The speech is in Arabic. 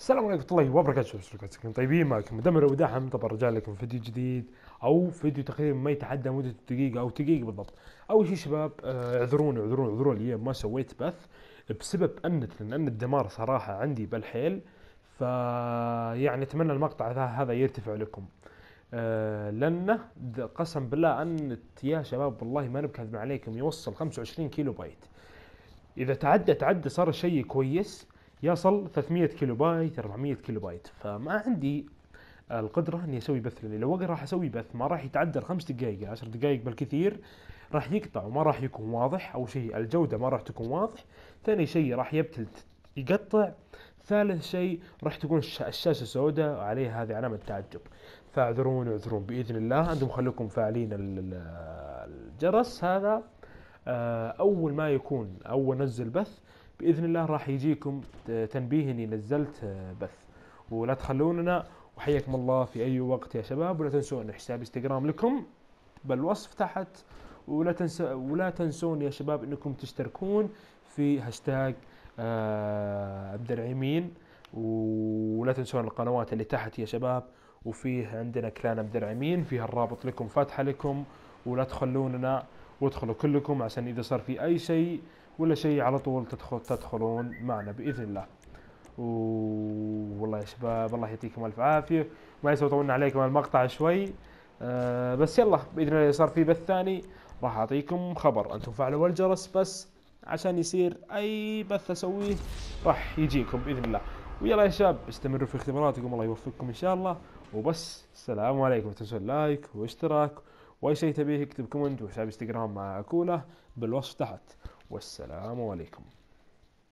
السلام عليكم ورحمة الله وبركاته شباب طيبين معكم مدمر ودحم طبعا رجع لكم فيديو جديد او فيديو تقريبا ما يتعدى مدة دقيقة او دقيقة بالضبط اول شيء شباب آه، اعذروني اعذروني اعذروني لي ما سويت بث بسبب ان لان ان الدمار صراحة عندي بالحيل فيعني اتمنى المقطع هذا يرتفع لكم آه، لانه قسم بالله ان يا شباب والله ما نبكذب عليكم يوصل 25 كيلو بايت اذا تعدى تعدى صار شيء كويس يصل 300 كيلو بايت 400 كيلو بايت فما عندي القدرة اني اسوي بث لاني لو راح اسوي بث ما راح يتعدى الخمس دقائق 10 دقائق بالكثير راح يقطع وما راح يكون واضح اول شيء الجودة ما راح تكون واضح ثاني شيء راح يبتل يقطع ثالث شيء راح تكون الشاشة سوداء وعليها هذه علامة تعجب فاعذرون اعذرون باذن الله انتم خليكم فاعلين الجرس هذا آه، اول ما يكون اول نزل بث باذن الله راح يجيكم تنبيه اني نزلت آه، بث ولا تخلوننا وحياكم الله في اي وقت يا شباب ولا تنسون حساب انستغرام لكم بالوصف تحت ولا تنسى ولا تنسون يا شباب انكم تشتركون في هاشتاج آه، عبد العيمين ولا تنسون القنوات اللي تحت يا شباب وفيه عندنا كلان عبد العيمين فيها الرابط لكم فاتحه لكم ولا تخلوننا وادخلوا كلكم عشان إذا صار في أي شيء ولا شيء على طول تدخل تدخلون معنا بإذن الله والله يا شباب الله يعطيكم ألف عافية ما يسوي طولنا عليكم المقطع شوي أه بس يلا بإذن الله إذا صار في بث ثاني راح أعطيكم خبر أنتم فعلوا الجرس بس عشان يصير أي بث أسويه راح يجيكم بإذن الله ويلا يا شباب استمروا في اختباراتكم الله يوفقكم إن شاء الله وبس السلام عليكم تنسوا اللايك واشتراك واي شيء تبيه اكتب كومنت وحساب انستغرام مع اكوله بالوصف تحت والسلام عليكم